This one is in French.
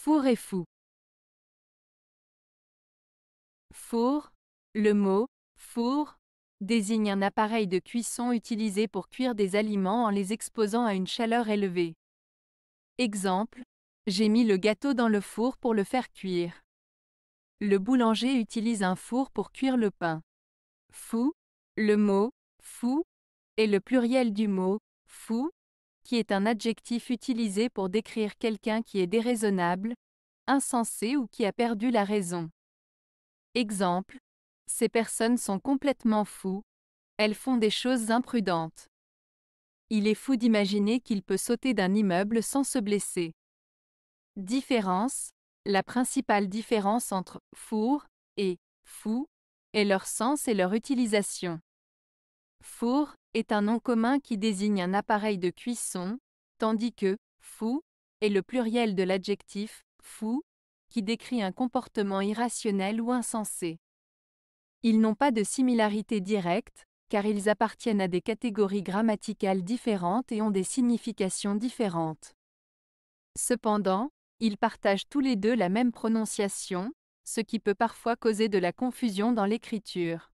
Four et fou. Four, le mot four désigne un appareil de cuisson utilisé pour cuire des aliments en les exposant à une chaleur élevée. Exemple, j'ai mis le gâteau dans le four pour le faire cuire. Le boulanger utilise un four pour cuire le pain. Fou, le mot fou, est le pluriel du mot fou, qui est un adjectif utilisé pour décrire quelqu'un qui est déraisonnable, insensé ou qui a perdu la raison. Exemple, ces personnes sont complètement fous, elles font des choses imprudentes. Il est fou d'imaginer qu'il peut sauter d'un immeuble sans se blesser. Différence, la principale différence entre four et fou est leur sens et leur utilisation. Four est un nom commun qui désigne un appareil de cuisson, tandis que fou est le pluriel de l'adjectif fou, qui décrit un comportement irrationnel ou insensé. Ils n'ont pas de similarité directe, car ils appartiennent à des catégories grammaticales différentes et ont des significations différentes. Cependant, ils partagent tous les deux la même prononciation, ce qui peut parfois causer de la confusion dans l'écriture.